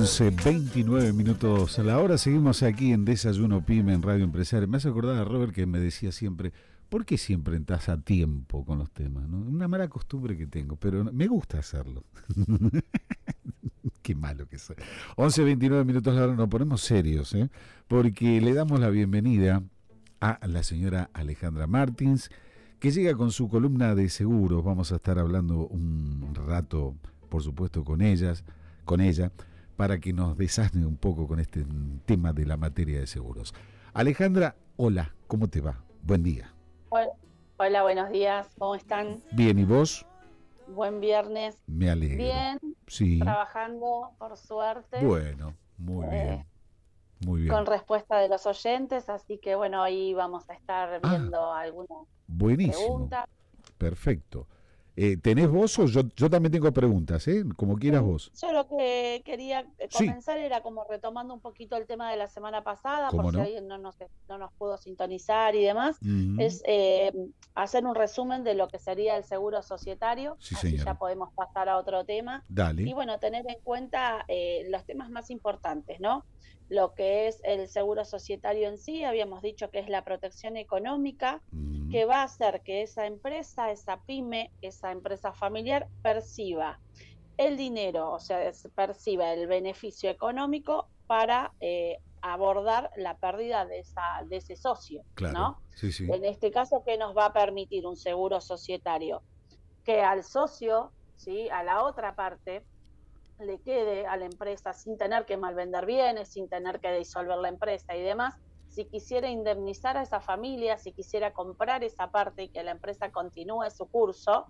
11, 29 minutos a la hora, seguimos aquí en Desayuno Pyme en Radio Empresario. Me hace acordado, a Robert que me decía siempre, ¿por qué siempre entras a tiempo con los temas? Una mala costumbre que tengo, pero me gusta hacerlo. qué malo que soy. 11, 29 minutos a la hora, nos ponemos serios, ¿eh? porque le damos la bienvenida a la señora Alejandra Martins, que llega con su columna de seguros. Vamos a estar hablando un rato, por supuesto, con ellas, con ella para que nos desasne un poco con este tema de la materia de seguros. Alejandra, hola, ¿cómo te va? Buen día. Hola, buenos días, ¿cómo están? Bien, ¿y vos? Buen viernes. Me alegro. Bien, trabajando, por suerte. Bueno, muy eh, bien. Muy bien. Con respuesta de los oyentes, así que bueno, ahí vamos a estar ah. viendo algunas algunas buenísimo. Perfecto. Eh, ¿Tenés vos o yo, también tengo preguntas, ¿eh? como quieras mm, vos? Yo lo que quería eh, comenzar era como retomando un poquito el tema de la semana pasada, por si no? no nos, pudo sintonizar y demás, es eh, hacer un resumen de lo que sería el seguro societario, sí, así ya podemos pasar a otro tema. Dale. Y bueno, tener en cuenta eh, los temas más importantes, ¿no? lo que es el seguro societario en sí, habíamos dicho que es la protección económica, que va a hacer que esa empresa, esa pyme, esa empresa familiar perciba el dinero, o sea, perciba el beneficio económico para eh, abordar la pérdida de, esa, de ese socio. ¿no? En este caso, ¿qué nos va a permitir un seguro societario? Que al socio, ¿sí? a la otra parte, le quede a la empresa sin tener que malvender bienes, sin tener que disolver la empresa y demás, si quisiera indemnizar a esa familia, si quisiera comprar esa parte y que la empresa continúe su curso,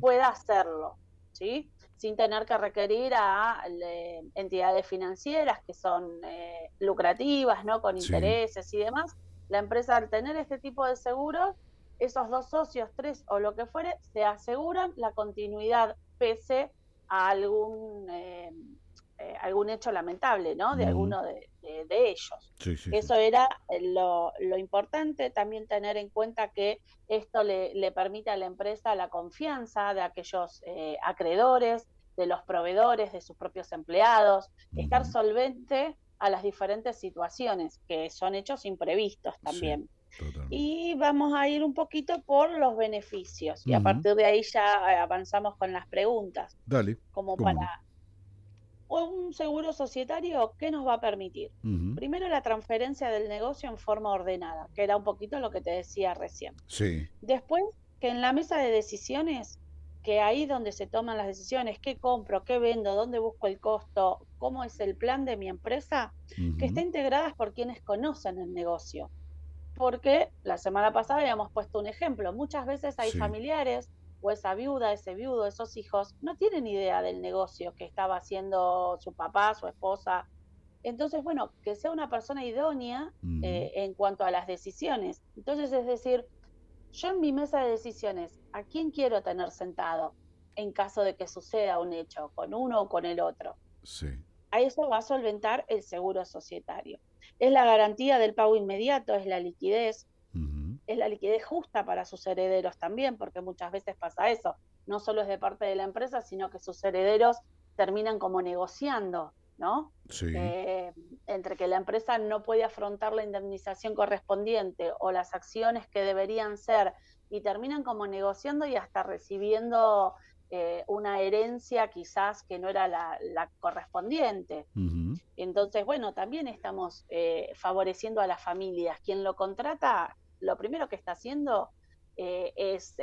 pueda hacerlo, ¿sí? Sin tener que requerir a entidades financieras que son eh, lucrativas, ¿no? Con intereses y demás. La empresa al tener este tipo de seguros, esos dos socios, tres o lo que fuere, se aseguran la continuidad pese a algún, em, eh, algún hecho lamentable, ¿no? De alguno de, ellos. Eso era eh, lo, importante, también tener en cuenta que esto le, permite a la empresa la confianza de aquellos eh, acreedores, de los proveedores, de sus propios empleados, estar solvente a las diferentes situaciones, que son hechos imprevistos también. Y vamos a ir un poquito por los beneficios. Y a partir de ahí ya eh, avanzamos con las preguntas. Dale. Como para un seguro societario, ¿qué nos va a permitir? Primero, la transferencia del negocio en forma ordenada, que era un poquito lo que te decía recién. Sí. Después, que en la mesa de decisiones, que ahí donde se toman las decisiones, qué compro, qué vendo, dónde busco el costo, cómo es el plan de mi empresa, que esté integradas por quienes conocen el negocio porque la semana pasada habíamos puesto un ejemplo. Muchas veces hay familiares o esa viuda, ese viudo, esos hijos, no tienen idea del negocio que estaba haciendo su papá, su esposa. Entonces, bueno, que sea una persona idónea eh, en cuanto a las decisiones. Entonces, es decir, yo en mi mesa de decisiones, ¿a quién quiero tener sentado en caso de que suceda un hecho, con uno o con el otro? Sí a eso va a solventar el seguro societario. Es la garantía del pago inmediato, es la liquidez, es la liquidez justa para sus herederos también, porque muchas veces pasa eso. No solo es de parte de la empresa, sino que sus herederos terminan como negociando, ¿no? Eh, entre que la empresa no puede afrontar la indemnización correspondiente o las acciones que deberían ser y terminan como negociando y hasta recibiendo eh, una herencia quizás que no era la, correspondiente. Entonces, bueno, también estamos eh, favoreciendo a las familias. Quien lo contrata, lo primero que está haciendo eh, es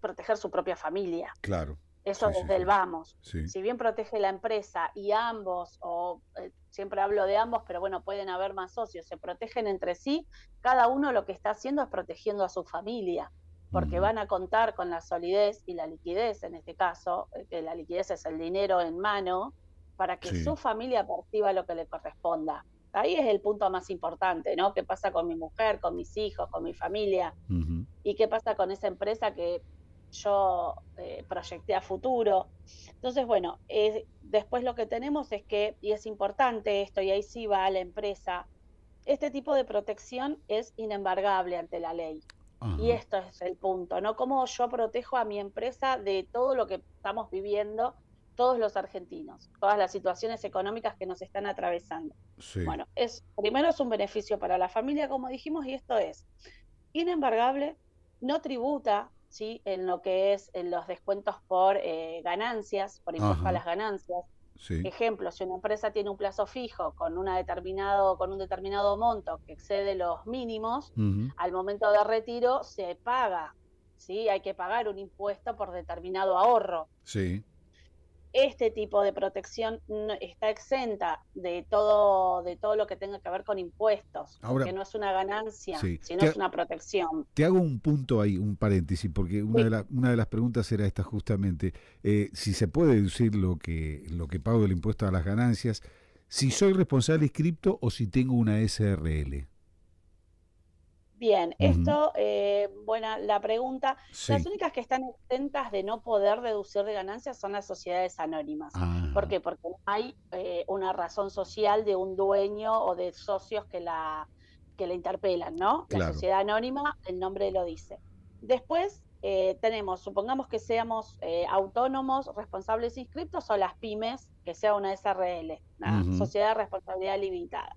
proteger su propia familia. Claro. Eso desde el vamos. Si bien protege la empresa y ambos, o siempre hablo de ambos, pero bueno, pueden haber más socios, se protegen entre sí, cada uno lo que está haciendo es protegiendo a su familia porque van a contar con la solidez y la liquidez, en este caso, eh, que la liquidez es el dinero en mano, para que su familia perciba lo que le corresponda. Ahí es el punto más importante, ¿no? ¿Qué pasa con mi mujer, con mis hijos, con mi familia? ¿Y qué pasa con esa empresa que yo eh, proyecté a futuro? Entonces, bueno, después lo que tenemos es que, y es importante esto, y ahí sí va la empresa, este tipo de protección es inembargable ante la ley. Y esto es el punto, ¿no? Cómo yo protejo a mi empresa de todo lo que estamos viviendo todos los argentinos, todas las situaciones económicas que nos están atravesando. Bueno, es primero es un beneficio para la familia, como dijimos, y esto es inembargable, no tributa ¿sí? en lo que es en los descuentos por eh, ganancias, por impuesto a las ganancias, Ejemplo, si una empresa tiene un plazo fijo con, una determinado, con un determinado monto que excede los mínimos, al momento de retiro se paga, ¿sí? hay que pagar un impuesto por determinado ahorro. Sí este tipo de protección está exenta de todo, de todo lo que tenga que ver con impuestos, porque que no es una ganancia, sino es una protección. Te hago un punto ahí, un paréntesis, porque una, de, una de las preguntas era esta justamente, eh, si se puede deducir lo que, lo que pago del impuesto a las ganancias, si soy responsable inscripto o si tengo una SRL. Bien, esto, bueno eh, buena la pregunta. Las únicas que están exentas de no poder deducir de ganancias son las sociedades anónimas. Ah. ¿Por qué? Porque no hay eh, una razón social de un dueño o de socios que la, que interpelan, ¿no? La sociedad anónima, el nombre lo dice. Después eh, tenemos, supongamos que seamos autónomos, responsables inscriptos o las pymes, que sea una SRL, la sociedad de responsabilidad limitada.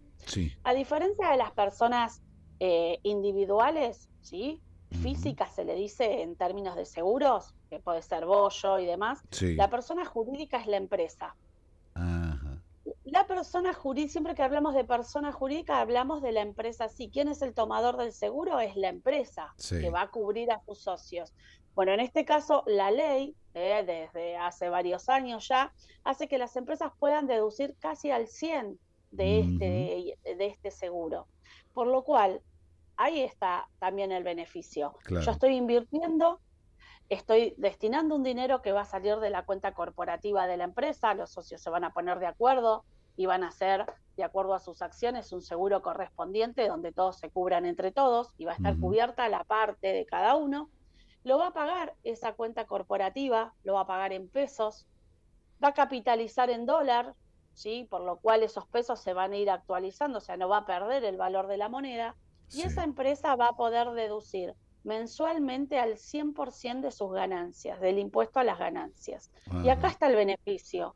A diferencia de las personas eh, individuales, ¿sí? Física se le dice en términos de seguros, que puede ser bollo y demás. La persona jurídica es la empresa. La persona jurídica, siempre que hablamos de persona jurídica, hablamos de la empresa. Sí, ¿quién es el tomador del seguro? Es la empresa que va a cubrir a sus socios. Bueno, en este caso, la ley, eh, desde hace varios años ya, hace que las empresas puedan deducir casi al 100 de, este, de este seguro. Por lo cual, ahí está también el beneficio. Yo estoy invirtiendo, estoy destinando un dinero que va a salir de la cuenta corporativa de la empresa, los socios se van a poner de acuerdo y van a hacer, de acuerdo a sus acciones, un seguro correspondiente donde todos se cubran entre todos y va a estar cubierta la parte de cada uno. Lo va a pagar esa cuenta corporativa, lo va a pagar en pesos, va a capitalizar en dólar, por lo cual esos pesos se van a ir actualizando, o sea, no va a perder el valor de la moneda, y esa empresa va a poder deducir mensualmente al 100% de sus ganancias, del impuesto a las ganancias. Y acá está el beneficio,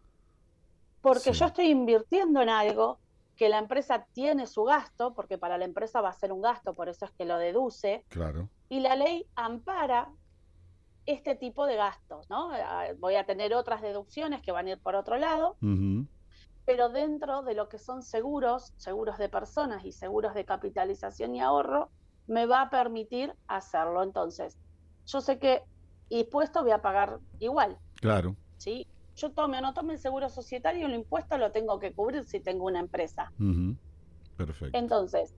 porque yo estoy invirtiendo en algo que la empresa tiene su gasto, porque para la empresa va a ser un gasto, por eso es que lo deduce. Claro. Y la ley ampara este tipo de gastos, ¿no? Ah, voy a tener otras deducciones que van a ir por otro lado, pero dentro de lo que son seguros, seguros de personas y seguros de capitalización y ahorro, me va a permitir hacerlo. Entonces, yo sé que impuesto voy a pagar igual. Claro. ¿sí? Yo tome o no tome el seguro societario, el impuesto lo tengo que cubrir si tengo una empresa. Perfecto. Entonces,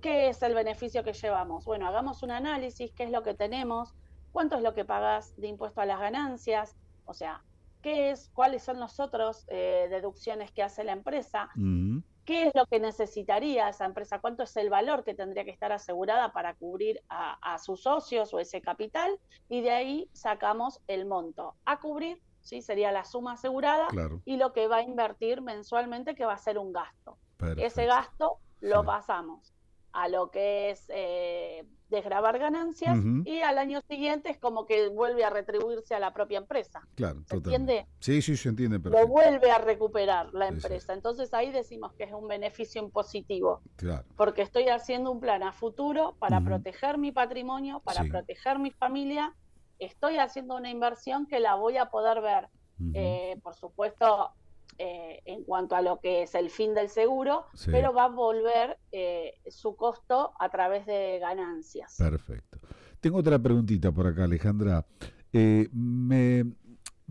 ¿qué es el beneficio que llevamos? Bueno, hagamos un análisis, qué es lo que tenemos, cuánto es lo que pagas de impuesto a las ganancias, o sea, qué es, cuáles son las otras eh, deducciones que hace la empresa, mm. qué es lo que necesitaría esa empresa, cuánto es el valor que tendría que estar asegurada para cubrir a, sus socios o ese capital, y de ahí sacamos el monto a cubrir, ¿sí? sería la suma asegurada, y lo que va a invertir mensualmente, que va a ser un gasto. Ese gasto lo pasamos a lo que es... Eh, desgrabar ganancias y al año siguiente es como que vuelve a retribuirse a la propia empresa. Claro, ¿Se entiende? Sí, sí, se entiende. Perfecto. Lo vuelve a recuperar la empresa. Entonces ahí decimos que es un beneficio impositivo. Claro. Porque estoy haciendo un plan a futuro para proteger mi patrimonio, para proteger mi familia. Estoy haciendo una inversión que la voy a poder ver. Eh, por supuesto, eh, en cuanto a lo que es el fin del seguro, pero va a volver eh, su costo a través de ganancias. Perfecto. Tengo otra preguntita por acá, Alejandra. Eh, me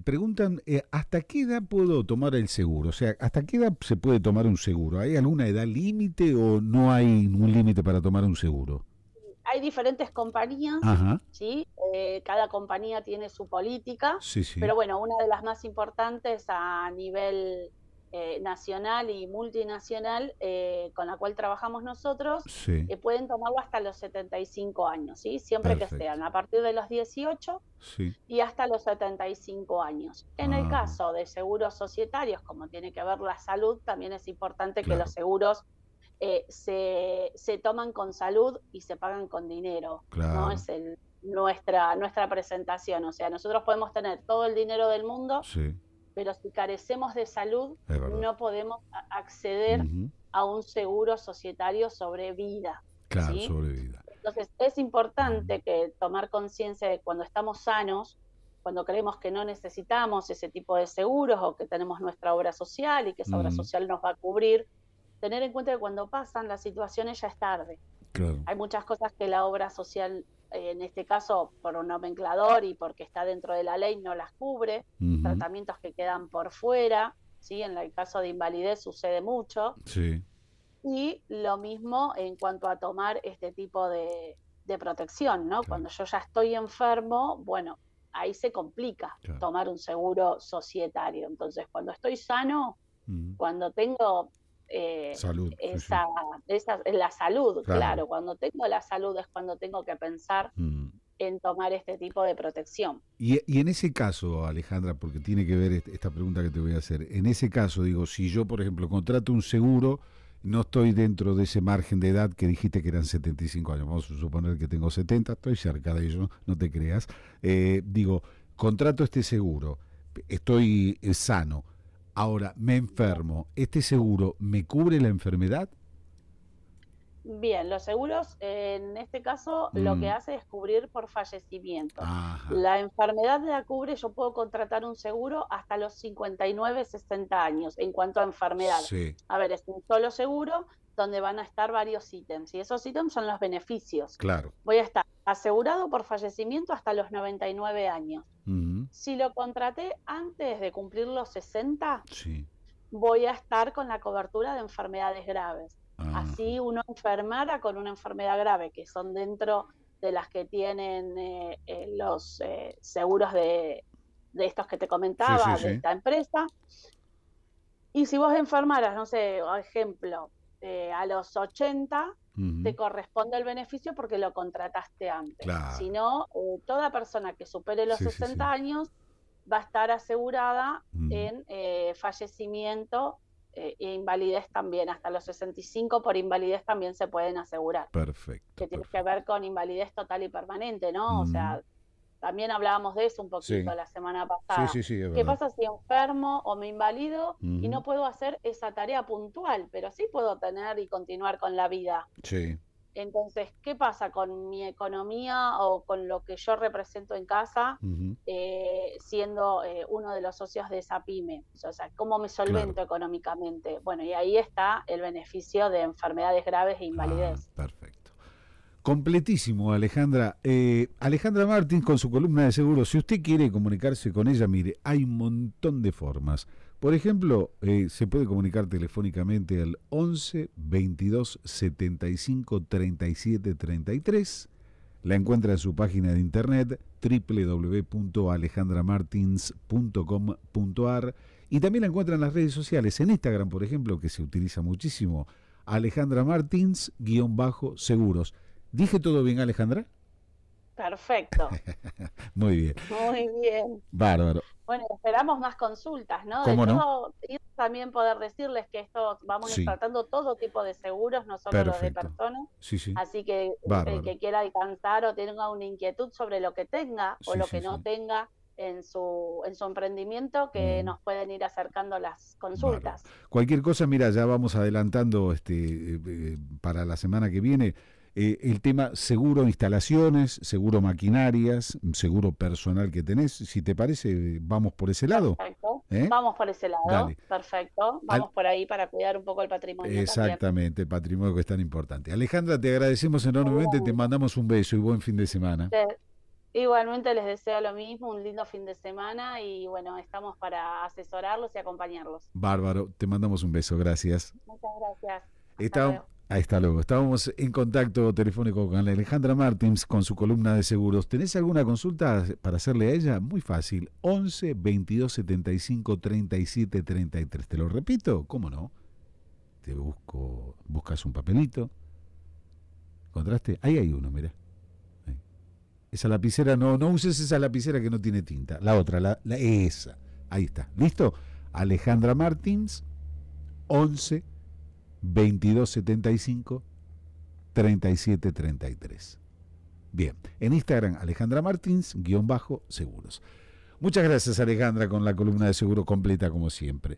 preguntan, ¿hasta qué edad puedo tomar el seguro? O sea, ¿hasta qué edad se puede tomar un seguro? ¿Hay alguna edad límite o no hay un límite para tomar un seguro? hay diferentes compañías, ¿sí? Eh, cada compañía tiene su política, pero bueno, una de las más importantes a nivel eh, nacional y multinacional eh, con la cual trabajamos nosotros, pueden tomarlo hasta los 75 años, ¿sí? siempre que sean, a partir de los 18 y hasta los 75 años. En el ah. caso de seguros societarios, como tiene que ver la salud, también es importante que los seguros eh, se, toman con salud y se pagan con dinero. ¿no? Es nuestra, nuestra presentación. O sea, nosotros podemos tener todo el dinero del mundo, pero si carecemos de salud, no podemos acceder a un seguro societario sobre vida. Claro, sobre vida. Entonces, es importante que tomar conciencia de cuando estamos sanos, cuando creemos que no necesitamos ese tipo de seguros o que tenemos nuestra obra social y que esa obra social nos va a cubrir, tener en cuenta que cuando pasan las situaciones ya es tarde. Hay muchas cosas que la obra social, eh, en este caso por un nomenclador y porque está dentro de la ley, no las cubre, tratamientos que quedan por fuera, ¿sí? en el caso de invalidez sucede mucho. Sí. Y lo mismo en cuanto a tomar este tipo de, protección, ¿no? Cuando yo ya estoy enfermo, bueno, ahí se complica tomar un seguro societario. Entonces, cuando estoy sano, cuando tengo eh, esa, la salud, claro. Cuando tengo la salud es cuando tengo que pensar mm. en tomar este tipo de protección. Y, en ese caso, Alejandra, porque tiene que ver esta pregunta que te voy a hacer, en ese caso, digo, si yo, por ejemplo, contrato un seguro, no estoy dentro de ese margen de edad que dijiste que eran 75 años, vamos a suponer que tengo 70, estoy cerca de ello, no te creas, eh, digo, contrato este seguro, estoy eh, sano, Ahora, me enfermo, ¿este seguro me cubre la enfermedad? Bien, los seguros en este caso lo que mm. hace es cubrir por fallecimiento. La enfermedad de la cubre, yo puedo contratar un seguro hasta los 59, 60 años en cuanto a enfermedad. A ver, es un solo seguro donde van a estar varios ítems y esos ítems son los beneficios. Claro. Voy a estar asegurado por fallecimiento hasta los 99 años. Si lo contraté antes de cumplir los 60, voy a estar con la cobertura de enfermedades graves Ah. Así uno enfermara con una enfermedad grave, que son dentro de las que tienen eh, eh, los eh, seguros de, estos que te comentaba, de esta empresa. Y si vos enfermaras, no sé, por ejemplo, a los 80, te corresponde el beneficio porque lo contrataste antes. Si no, toda persona que supere los 60 años va a estar asegurada en fallecimiento eh, invalidez también, hasta los 65 por invalidez también se pueden asegurar. Perfecto. Que tiene que ver con invalidez total y permanente, ¿no? O sea, también hablábamos de eso un poquito la semana pasada. Sí, sí, ¿Qué pasa si enfermo o me invalido y no puedo hacer esa tarea puntual, pero sí puedo tener y continuar con la vida? Sí. Entonces, ¿qué pasa con mi economía o con lo que yo represento en casa eh, siendo eh, uno de los socios de esa pyme? O sea, ¿cómo me solvento económicamente? Bueno, y ahí está el beneficio de enfermedades graves e invalidez. Ah, perfecto. Completísimo, Alejandra. Eh, Alejandra Martins con su columna de seguro, Si usted quiere comunicarse con ella, mire, hay un montón de formas. Por ejemplo, eh, se puede comunicar telefónicamente al 11 22 75 37 33. La encuentra en su página de internet www.alejandramartins.com.ar y también la encuentra en las redes sociales, en Instagram, por ejemplo, que se utiliza muchísimo, Alejandra Martins-seguros. ¿Dije todo bien, Alejandra? Perfecto. Muy bien. Muy bien. Bárbaro. Bueno, esperamos más consultas, ¿no? de hecho, también poder decirles que esto vamos tratando todo tipo de seguros, no solo de personas. Así que el que quiera alcanzar o tenga una inquietud sobre lo que tenga o lo que no tenga en su, en su emprendimiento, que mm. nos pueden ir acercando las consultas. Cualquier cosa, mira, ya vamos adelantando este eh, eh, para la semana que viene eh, el tema seguro instalaciones, seguro maquinarias, seguro personal que tenés. Si te parece, vamos por ese lado. ¿Eh? Vamos por ese lado. Perfecto. Vamos por ahí para cuidar un poco el patrimonio. Exactamente, el patrimonio que es tan importante. Alejandra, te agradecemos enormemente, te mandamos un beso y buen fin de semana. Igualmente les deseo lo mismo, un lindo fin de semana y bueno, estamos para asesorarlos y acompañarlos. Bárbaro, te mandamos un beso, gracias. Muchas gracias. Ahí está luego. Estábamos en contacto telefónico con Alejandra Martins con su columna de seguros. ¿Tenés alguna consulta para hacerle a ella? Muy fácil. 11 22 75 37 33. Te lo repito, ¿cómo no? Te busco, buscas un papelito. ¿Encontraste? Ahí hay uno, mira. Esa lapicera, no, no uses esa lapicera que no tiene tinta. La otra, la, esa. Ahí está. ¿Listo? Alejandra Martins, 11 2275 3733. Bien, en Instagram Alejandra Martins, guión bajo, seguros. Muchas gracias Alejandra con la columna de seguro completa como siempre.